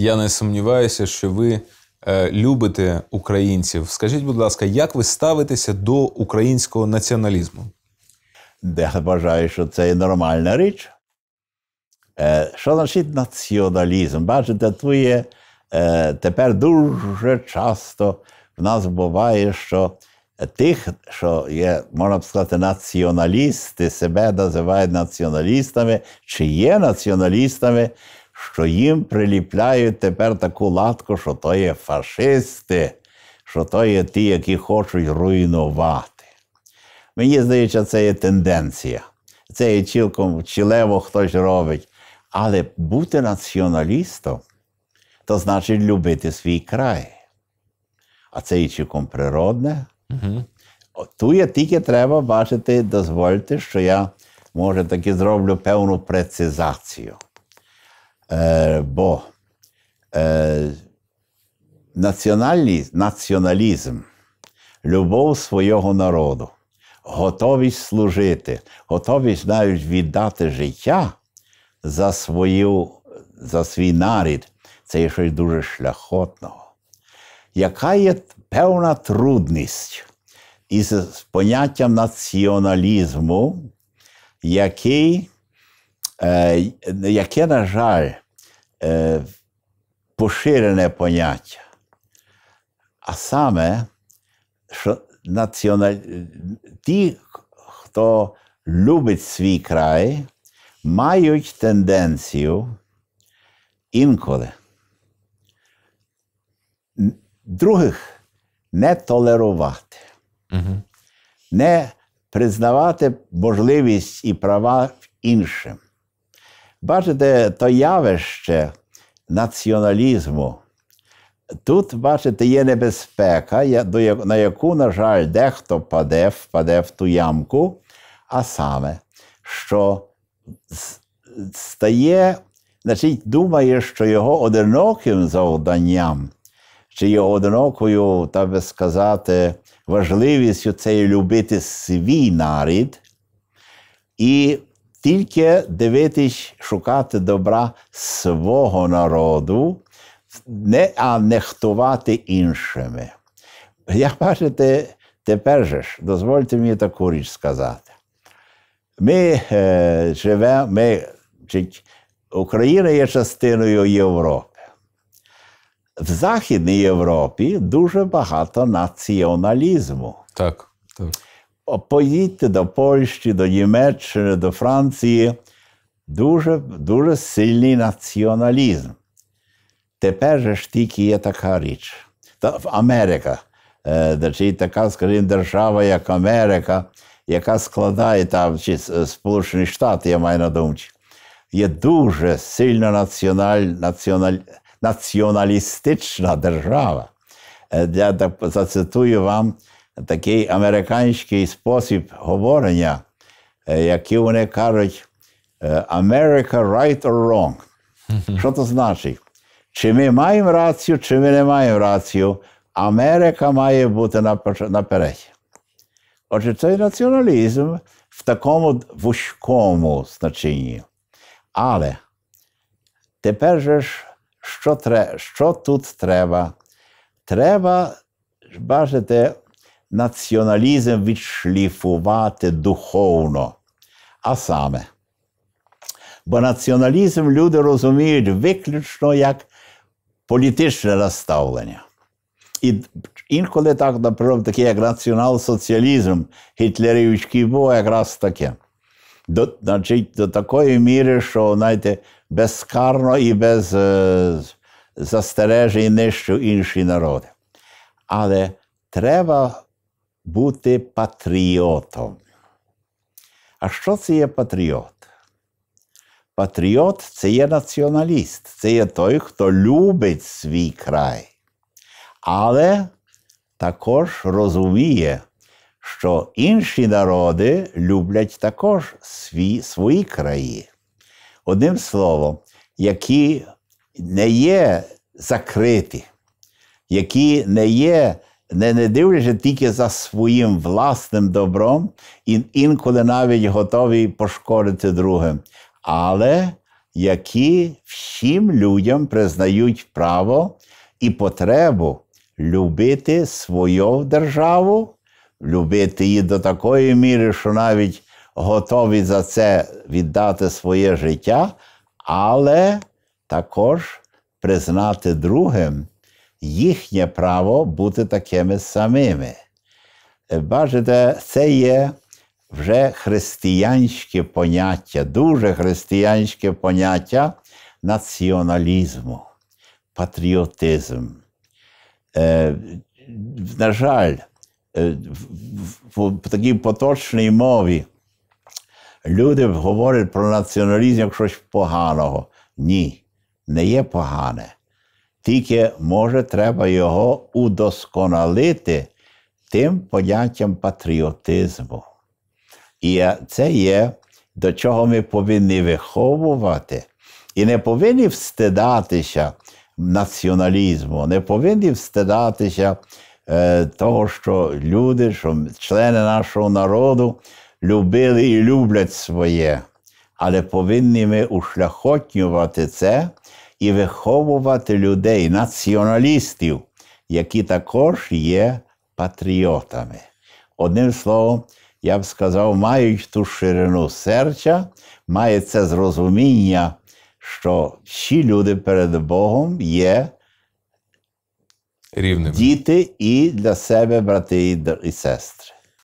Я не сумніваюся, що ви е, любите українців. Скажіть, будь ласка, як ви ставитеся до українського націоналізму? Я вважаю, що це є нормальна річ. Е, що значить націоналізм? Бачите, тут є е, тепер дуже часто в нас буває, що тих, що є, можна б сказати, націоналісти себе називають націоналістами, чи є націоналістами, що їм приліпляють тепер таку латку, що то є фашисти, що то є ті, які хочуть руйнувати. Мені здається, це є тенденція. Це є цілком чілево хтось робить. Але бути націоналістом то значить любити свій край. А це є цілком природне. Угу. Ту я тільки треба бачити, дозвольте, що я може таки зроблю певну прецизацію. Е, бо е, національність, націоналізм, любов свого народу, готовість служити, готовість навіть віддати життя за, свою, за свій нарід, це є щось дуже шляхотного. Яка є певна трудність із поняттям націоналізму, який Е, яке, на жаль, е, поширене поняття, а саме, що національ... ті, хто любить свій край, мають тенденцію інколи других не толерувати, угу. не признавати можливість і права іншим. Бачите, то явище націоналізму. Тут, бачите, є небезпека, на яку, на жаль, дехто паде, впаде в ту ямку, а саме, що стає, значить, думає, що його одиноким завданням, чи його одинокою, так би сказати, важливістю це любити свій нарід. І тільки дивитись, шукати добра свого народу, не, а нехтувати іншими. Як бачите, тепер же ж, дозвольте мені таку річ сказати. Ми е, живемо, ми, чи, Україна є частиною Європи. В Західній Європі дуже багато націоналізму. Так, так поїдьте до Польщі, до Німеччини, до Франції. Дуже дуже сильний націоналізм. Тепер же ж тільки є така річ. Та в Америка, е, така, скажімо, держава, як Америка, яка складає там чи Сполучені Штати, я маю на думці, є дуже сильно національ, національ, націоналістична держава. Е, я зацитую вам такий американський спосіб говорення, е, які вони кажуть е, America right or wrong. Що це значить? Чи ми маємо рацію, чи ми не маємо рацію, Америка має бути наперед. Отже, цей націоналізм в такому вузькому значенні. Але тепер же ж, що, що тут треба? Треба бачите, націоналізм відшліфувати духовно. А саме, бо націоналізм люди розуміють виключно як політичне розставлення. І інколи так, наприклад, таке як націонал-соціалізм Гітлерівський був якраз таке. До значить, до такої міри, що знаєте, безкарно і без е, застережень нищив інші народи. Але треба бути патріотом. А що це є патріот? Патріот це є націоналіст, це є той, хто любить свій край, але також розуміє, що інші народи люблять також свій, свої краї. Одним словом, які не є закриті, які не є не, не дивлячись тільки за своїм власним добром, і інколи навіть готові пошкодити другим. Але які всім людям признають право і потребу любити свою державу, любити її до такої міри, що навіть готові за це віддати своє життя, але також признати другим їхнє право бути такими самими. Е, бачите, це є вже християнське поняття, дуже християнське поняття націоналізму, патріотизм. Е, на жаль, е, в такій поточній мові люди говорять про націоналізм як щось поганого. Ні, не є погане. Тільки, може, треба його удосконалити тим поняттям патріотизму. І це є, до чого ми повинні виховувати. І не повинні встидатися націоналізму, не повинні встидатися е, того, що люди, що члени нашого народу любили і люблять своє, але повинні ми ушляхотнювати це і виховувати людей, націоналістів, які також є патріотами. Одним словом, я б сказав, мають ту ширину серця, має це зрозуміння, що всі люди перед Богом є рівними. діти і для себе брати і сестри.